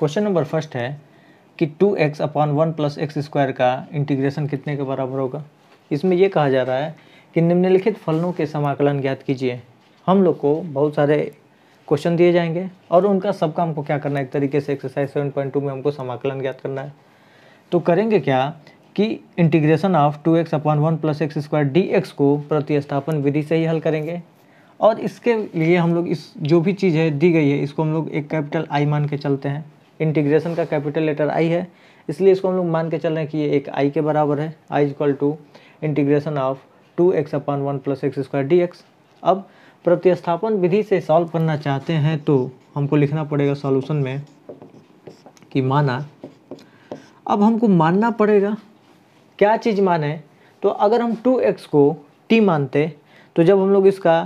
question number first है कि two x upon one plus x square का integration कितने के बराबर होगा इसमें यह कहा जा रहा है कि निम्नलिखित फलनों के समाकलन ज्ञात कीजिए हम लोग को बहुत सारे क्वेश्चन दिए जाएंगे और उनका सबका हमको क्या करना है एक तरीके से एक्सरसाइज सेवन पॉइंट टू में हमको समाकलन ज्ञात करना है तो करेंगे क्या कि integration of two x upon one plus x square d x को प्रतिस्थापन विधि से ही हल करेंगे और इसके लिए हम लोग इस जो भी चीज़ है दी गई है इसको हम लोग एक कैपिटल आई मान के चलते हैं इंटीग्रेशन का कैपिटल लेटर आई है इसलिए इसको हम लोग मान के चल रहे हैं कि ये एक आई के बराबर है I equal to integration of two x upon one plus x square d x अब प्रतिस्थापन विधि से सॉल्व करना चाहते हैं तो हमको लिखना पड़ेगा सॉल्यूशन में कि माना अब हमको मानना पड़ेगा क्या चीज़ माने तो अगर हम टू एक्स को टी मानते तो जब हम लोग इसका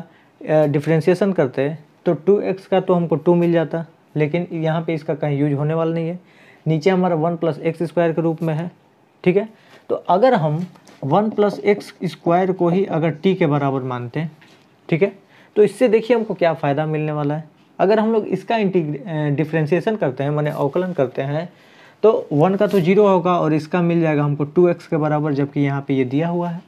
डिफ्रेंसिएशन करते तो टू एक्स का तो हमको टू मिल जाता लेकिन यहाँ पे इसका कहीं यूज होने वाला नहीं है नीचे हमारा वन प्लस एक्स स्क्वायर के रूप में है ठीक है तो अगर हम वन प्लस एक्स स्क्वायर को ही अगर टी के बराबर मानते हैं ठीक है तो इससे देखिए हमको क्या फ़ायदा मिलने वाला है अगर हम लोग इसका इंटीग्रे डिफ्रेंसीसन करते हैं मैंने अवकलन करते हैं तो वन का तो जीरो होगा और इसका मिल जाएगा हमको टू एक्स के बराबर जबकि यहाँ पे ये दिया हुआ है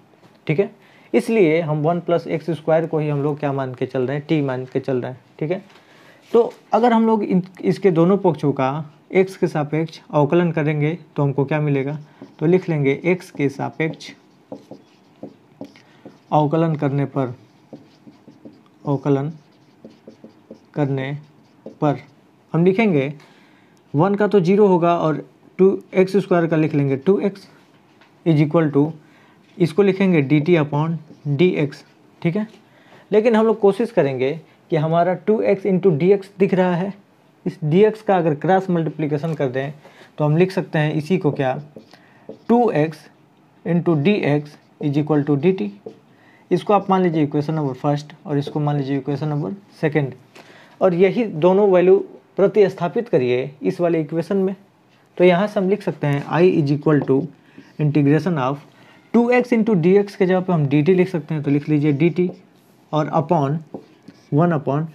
ठीक है इसलिए हम वन प्लस एक्स स्क्वायर को ही हम लोग क्या मान के चल रहे हैं टी मान के चल रहे हैं ठीक है तो अगर हम लोग इसके दोनों पक्षों का एक्स के सापेक्ष अवकलन करेंगे तो हमको क्या मिलेगा तो लिख लेंगे एक्स के सापेक्ष अवकलन करने पर अवकलन करने पर हम लिखेंगे वन का तो जीरो होगा और टू एक्स स्क्वायर का लिख लेंगे two x is equal to इसको लिखेंगे d t upon d x ठीक है लेकिन हम लोग कोशिश करेंगे कि हमारा two x into d x दिख रहा है इस डी एक्स का अगर क्रॉस मल्टीप्लिकेशन कर दें तो हम लिख सकते हैं इसी को क्या two x into d x is equal to d t इसको आप मान लीजिए इक्वेशन नंबर फर्स्ट और इसको मान लीजिए इक्वेशन नंबर सेकेंड और यही दोनों वैल्यू प्रतिस्थापित करिए इस वाले इक्वेशन में तो यहाँ से हम लिख सकते हैं I is equal to integration of two x into d x के जगह पे हम डी टी लिख सकते हैं तो लिख लीजिए डी टी और अपॉन वन अपॉन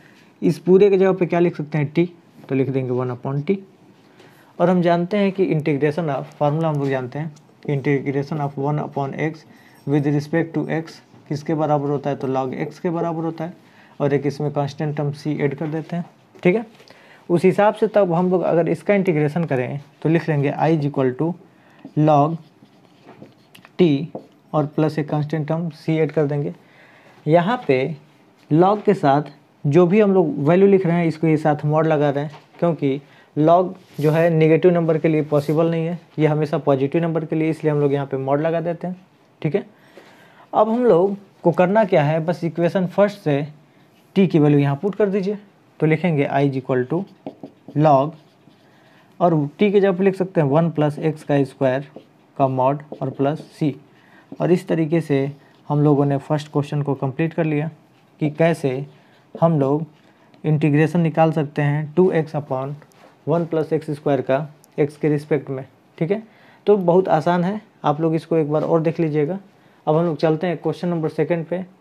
इस पूरे के जगह पे क्या लिख सकते हैं टी तो लिख देंगे वन अपॉन टी और हम जानते हैं कि इंटीग्रेशन ऑफ फार्मूला हम लोग जानते हैं integration of one upon x with respect to x किसके बराबर होता है तो लॉग एक्स के बराबर होता है और एक इसमें कॉन्स्टेंट हम सी एड कर देते हैं ठीक है उस हिसाब से तब हम लोग अगर इसका इंटीग्रेशन करें तो लिख लेंगे I is equal to log t और प्लस एक कांस्टेंट हम सी एड कर देंगे यहाँ पे लॉग के साथ जो भी हम लोग वैल्यू लिख रहे हैं इसके साथ मॉड लगा रहे हैं क्योंकि लॉग जो है नेगेटिव नंबर के लिए पॉसिबल नहीं है ये हमेशा पॉजिटिव नंबर के लिए इसलिए हम लोग यहाँ पे मॉड लगा देते हैं ठीक है अब हम लोग को करना क्या है बस इक्वेशन फर्स्ट से टी की वैल्यू यहाँ पुट कर दीजिए तो लिखेंगे I is equal to log और टी के जब लिख सकते हैं वन प्लस एक्स का स्क्वायर का मॉड और प्लस सी और इस तरीके से हम लोगों ने फर्स्ट क्वेश्चन को कम्प्लीट कर लिया कि कैसे हम लोग इंटीग्रेशन निकाल सकते हैं two x upon one plus x square का एक्स के रिस्पेक्ट में ठीक है तो बहुत आसान है आप लोग इसको एक बार और देख लीजिएगा अब हम लोग चलते हैं क्वेश्चन नंबर सेकेंड पे